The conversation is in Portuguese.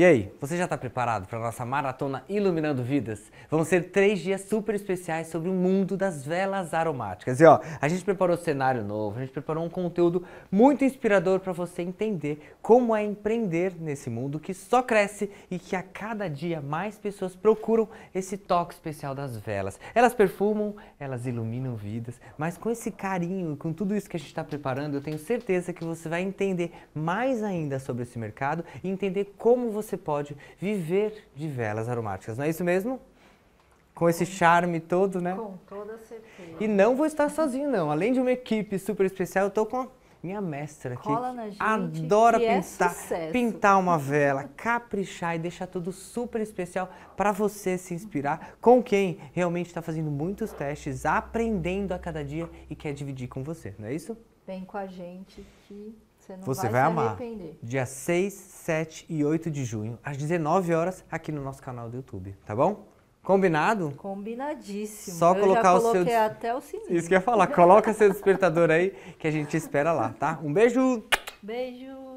E aí, você já está preparado para a nossa maratona Iluminando Vidas? Vão ser três dias super especiais sobre o mundo das velas aromáticas. E ó, a gente preparou um cenário novo, a gente preparou um conteúdo muito inspirador para você entender como é empreender nesse mundo que só cresce e que a cada dia mais pessoas procuram esse toque especial das velas. Elas perfumam, elas iluminam vidas, mas com esse carinho, com tudo isso que a gente está preparando, eu tenho certeza que você vai entender mais ainda sobre esse mercado e entender como você você pode viver de velas aromáticas, não é isso mesmo? Com esse charme todo, né? Com toda certeza. E não vou estar sozinho, não. Além de uma equipe super especial, eu estou com minha mestra que adora é pintar, é pintar uma vela, caprichar e deixar tudo super especial para você se inspirar com quem realmente está fazendo muitos testes, aprendendo a cada dia e quer dividir com você, não é isso? Vem com a gente que você, não você vai, vai amar. Arrepender. Dia 6, 7 e 8 de junho, às 19 horas, aqui no nosso canal do YouTube, tá bom? Combinado? Combinadíssimo. Só eu colocar o seu. até o sininho. Isso que eu ia falar. Coloca seu despertador aí que a gente espera lá, tá? Um beijo. Beijo.